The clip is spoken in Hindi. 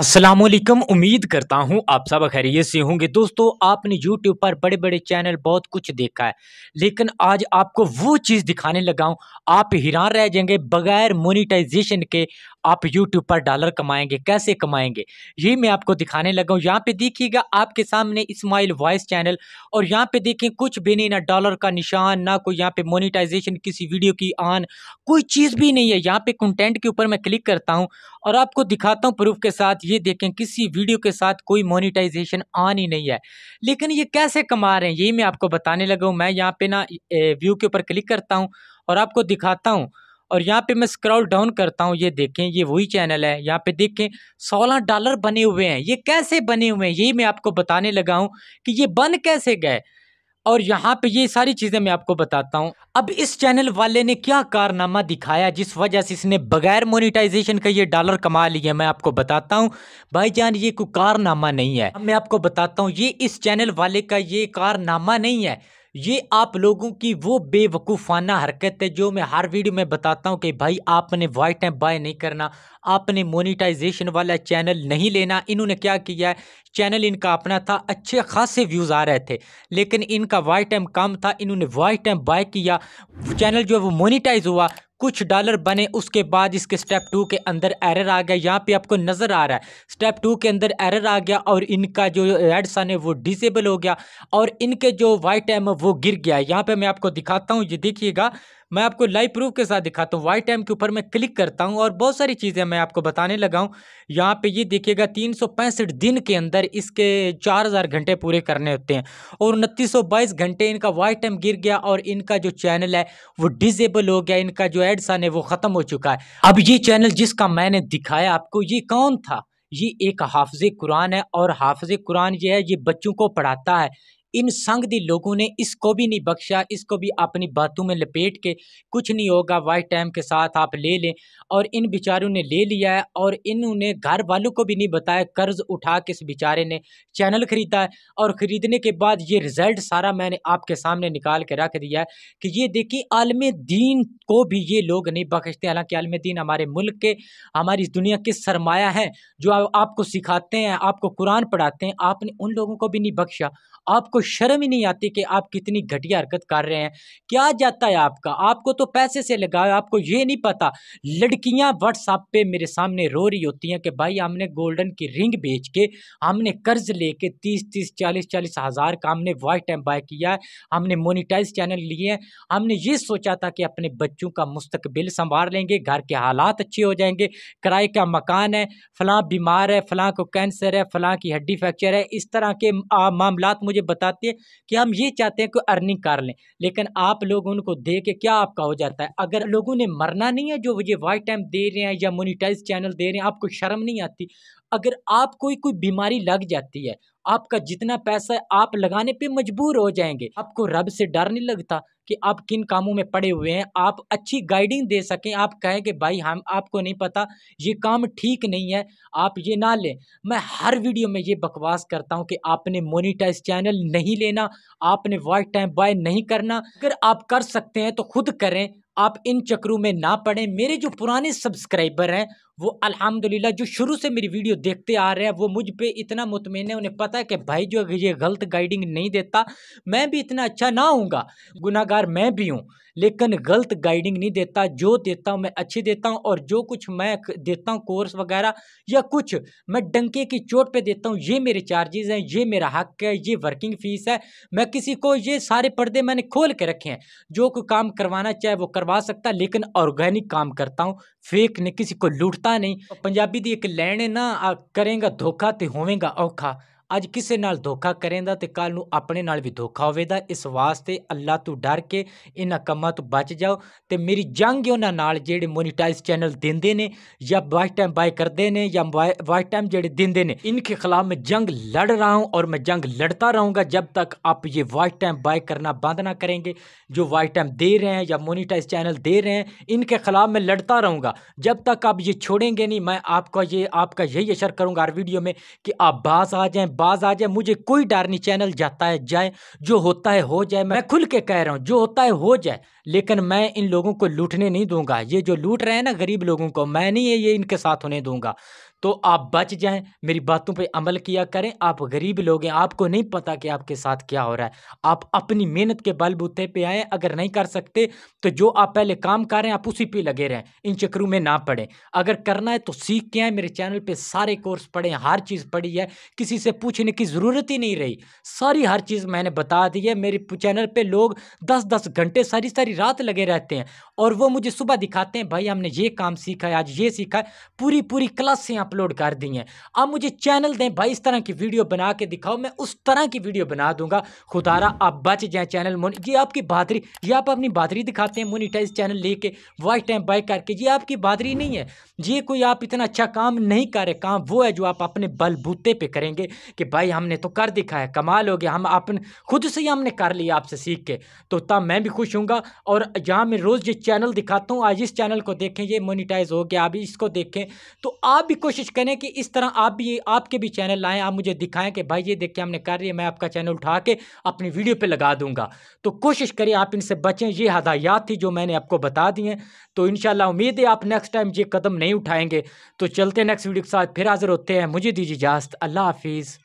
असलम उम्मीद करता हूँ आप सब खैरियत से होंगे दोस्तों आपने यूट्यूब पर बड़े बड़े चैनल बहुत कुछ देखा है लेकिन आज आपको वो चीज़ दिखाने लगा हूँ आप हैरान रह जाएंगे बगैर मोनिटाइजेशन के आप यूट्यूब पर डॉलर कमाएंगे कैसे कमाएंगे ये मैं आपको दिखाने लगा हूँ यहाँ पे देखिएगा आपके सामने इस्माइल वॉइस चैनल और यहाँ पे देखें कुछ भी नहीं ना डॉलर का निशान ना कोई यहाँ पे मोनिटाइजेशन किसी वीडियो की आन कोई चीज़ भी नहीं है यहाँ पे कंटेंट के ऊपर मैं क्लिक करता हूँ और आपको दिखाता हूँ प्रूफ के साथ ये देखें किसी वीडियो के साथ कोई मोनिटाइजेशन आन ही नहीं है लेकिन ये कैसे कमा रहे हैं यही मैं आपको बताने लगा हूँ मैं यहाँ पे ना व्यू के ऊपर क्लिक करता हूँ और आपको दिखाता हूँ और यहाँ पे मैं स्क्रॉल डाउन करता हूँ ये देखें ये वही चैनल है यहाँ पे देखें सोलह डॉलर बने हुए हैं ये कैसे बने हुए हैं यही मैं आपको बताने लगा हूँ कि ये बन कैसे गए और यहाँ पे ये सारी चीज़ें मैं आपको बताता हूँ अब इस चैनल वाले ने क्या कारनामा दिखाया जिस वजह से इसने बगैर मोनेटाइजेशन का ये डॉलर कमा लिया मैं आपको बताता हूँ जान ये कोई कारनामा नहीं है मैं आपको बताता हूँ ये इस चैनल वाले का ये कारनामा नहीं है ये आप लोगों की वो बेवकूफ़ाना हरकत है जो मैं हर वीडियो में बताता हूँ कि भाई आपने वाइट एंड बाय नहीं करना आपने मोनिटाइजेशन वाला चैनल नहीं लेना इन्होंने क्या किया है चैनल इनका अपना था अच्छे खासे व्यूज़ आ रहे थे लेकिन इनका वाई टाइम कम था इन्होंने वाई टाइम बाय किया चैनल जो है वो मोनिटाइज हुआ कुछ डॉलर बने उसके बाद इसके स्टेप टू के अंदर एरर आ गया यहाँ पे आपको नज़र आ रहा है स्टेप टू के अंदर एरर आ गया और इनका जो एड्स आने वो डिसेबल हो गया और इनके जो वाई टाइम वो गिर गया यहाँ पे मैं आपको दिखाता हूँ ये देखिएगा मैं आपको लाइव प्रूफ के साथ दिखाता हूँ वाई टाइम के ऊपर मैं क्लिक करता हूँ और बहुत सारी चीज़ें मैं आपको बताने लगा हूँ यहाँ पे ये देखिएगा तीन दिन के अंदर इसके 4000 घंटे पूरे करने होते हैं और उनतीस घंटे इनका वाई टाइम गिर गया और इनका जो चैनल है वो डिजेबल हो गया इनका जो एडसन है वो ख़त्म हो चुका है अब ये चैनल जिसका मैंने दिखाया आपको ये कौन था ये एक हाफज कुरान है और हाफज कुरान ये है ये बच्चों को पढ़ाता है इन संघ दी लोगों ने इसको भी नहीं बख्शा इसको भी अपनी बातों में लपेट के कुछ नहीं होगा वाइट टाइम के साथ आप ले लें और इन बेचारों ने ले लिया है और इन्होंने घर वालों को भी नहीं बताया कर्ज उठा के इस बेचारे ने चैनल ख़रीदा है और ख़रीदने के बाद ये रिज़ल्ट सारा मैंने आपके सामने निकाल के रख दिया है कि ये देखिए आलम दीन को भी ये लोग नहीं बख्शते हालाँकि आलम दीन हमारे मुल्क के हमारी इस दुनिया के सरमाया हैं जो आपको सिखाते हैं आपको कुरान पढ़ाते हैं आपने उन लोगों को भी नहीं बख्शा आपको शर्म ही नहीं आती कि आप कितनी घटिया हरकत कर रहे हैं क्या जाता है आपका आपको तो पैसे से लगा आपको ये नहीं पता लड़कियां व्हाट्सअप पे मेरे सामने रो रही होती हैं कि भाई हमने गोल्डन की रिंग बेच के हमने कर्ज लेके तीस तीस चालीस चालीस हज़ार का हमने वॉइस टाइम बाय किया है हमने मोनिटाइज चैनल लिए हैं हमने ये सोचा था कि अपने बच्चों का मुस्तबिल संभाल लेंगे घर के हालात अच्छे हो जाएंगे किराए का मकान है फलां बीमार है फलां को कैंसर है फलां की हड्डी फ्रैक्चर है इस तरह के मामला मुझे बता चाहते हैं कि हम ये चाहते हैं कि अर्निंग कर लें लेकिन आप लोग उनको दे के क्या आपका हो जाता है अगर लोगों ने मरना नहीं है जो ये वाइट टाइम दे रहे हैं या मोनिटाइज चैनल दे रहे हैं आपको शर्म नहीं आती अगर आप कोई कोई बीमारी लग जाती है आपका जितना पैसा है आप लगाने पे मजबूर हो जाएंगे आपको रब से डर नहीं लगता कि आप किन कामों में पड़े हुए हैं आप अच्छी गाइडिंग दे सकें आप कहें कि भाई हम आपको नहीं पता ये काम ठीक नहीं है आप ये ना लें मैं हर वीडियो में ये बकवास करता हूँ कि आपने मोनिटाइज चैनल नहीं लेना आपने वॉइस टाइम बाय नहीं करना अगर आप कर सकते हैं तो खुद करें आप इन चक्रों में ना पड़ें मेरे जो पुराने सब्सक्राइबर हैं वो अल्हम्दुलिल्लाह जो शुरू से मेरी वीडियो देखते आ रहे हैं वो मुझ पे इतना मुतमिन है उन्हें पता है कि भाई जो ये गलत गाइडिंग नहीं देता मैं भी इतना अच्छा ना हूँगा गुनागार जिम्मेदार मैं भी हूँ लेकिन गलत गाइडिंग नहीं देता जो देता हूँ मैं अच्छी देता हूँ और जो कुछ मैं देता हूँ कोर्स वगैरह या कुछ मैं डंके की चोट पे देता हूँ ये मेरे चार्जेस हैं ये मेरा हक है ये वर्किंग फ़ीस है मैं किसी को ये सारे पर्दे मैंने खोल के रखे हैं जो कोई काम करवाना चाहे वो करवा सकता लेकिन ऑर्गेनिक काम करता हूँ फेक नहीं किसी को लूटता नहीं पंजाबी की एक लैंड ना करेंगे धोखा तो होवेगा औखा अज किसी धोखा करेंगे तो कल ਕੱਲ भी धोखा होगा इस वास्ते अल्लाह ਇਸ डर के इन कामों तो बच जाओ तो मेरी जंग उन्होंने ਮੇਰੀ मोनीटाइज चैनल देंगे ने या ਚੈਨਲ टाइम बाय करते हैं या ਬਾਈ टाइम जेडे देंगे ने इनके खिलाफ मैं जंग लड़ रहा हूँ और मैं जंग लड़ता रहूँगा जब तक आप ये वाइट टाइम बाय करना बंद ना करेंगे जो वाइट टाइम दे रहे हैं या मोनिटाइज चैनल दे रहे हैं इनके खिलाफ मैं लड़ता रहूँगा जब तक आप ये छोड़ेंगे नहीं मैं आपका ये आपका यही असर करूँगा हर वीडियो में कि आप बाज आ जाएँ बाज आ जाए मुझे कोई डर नहीं चैनल जाता है जाए जो होता है हो जाए मैं खुल के कह रहा हूँ जो होता है हो जाए लेकिन मैं इन लोगों को लूटने नहीं दूंगा ये जो लूट रहे हैं ना गरीब लोगों को मैं नहीं ये इनके साथ होने दूंगा तो आप बच जाएं मेरी बातों पे अमल किया करें आप गरीब लोग हैं आपको नहीं पता कि आपके साथ क्या हो रहा है आप अपनी मेहनत के बलबूते पे आए अगर नहीं कर सकते तो जो आप पहले काम कर रहे हैं आप उसी पे लगे रहें इन चक्रों में ना पढ़ें अगर करना है तो सीख के आए मेरे चैनल पर सारे कोर्स पढ़ें हर चीज़ पढ़ी है किसी से पूछने की ज़रूरत ही नहीं रही सारी हर चीज़ मैंने बता दी है मेरे चैनल पर लोग दस दस घंटे सारी सारी रात लगे रहते हैं और वो मुझे सुबह दिखाते हैं भाई हमने ये काम सीखा है आज ये सीखा है पूरी पूरी क्लास से अपलोड कर दी हैं अब मुझे चैनल दें भाई इस तरह की वीडियो बना के दिखाओ मैं उस तरह की वीडियो बना दूंगा खुदारा आप बच जाए चैनल मोन ये आपकी बहादरी ये आप अपनी बहादरी दिखाते हैं मोनिटाइज चैनल लेके वॉइस टाइम बाय करके ये आपकी बहादरी नहीं है ये कोई आप इतना अच्छा काम नहीं कर रहे काम वो है जो आप अपने बलबूते पर करेंगे कि भाई हमने तो कर दिखा है कमाल हो गया हम अपन खुद से ही हमने कर लिया आपसे सीख के तो तब मैं भी खुश हूँ और यहाँ मैं रोज़ ये चैनल दिखाता हूँ आज इस चैनल को देखें ये मोनिटाइज हो गया अभी इसको देखें तो आप भी कोशिश कोशिश करें कि इस तरह आप भी आपके भी चैनल लाएं आप मुझे दिखाएं कि भाई ये देख के हमने कर रही है मैं आपका चैनल उठा के अपनी वीडियो पर लगा दूंगा तो कोशिश करें आप इनसे बचें ये हदायात थी जो मैंने आपको बता दी हैं तो इन उम्मीद है आप नेक्स्ट टाइम ये कदम नहीं उठाएंगे तो चलते नेक्स्ट वीडियो के साथ फिर हाजिर होते हैं मुझे दीजिए इजाज़त अल्लाह हाफिज़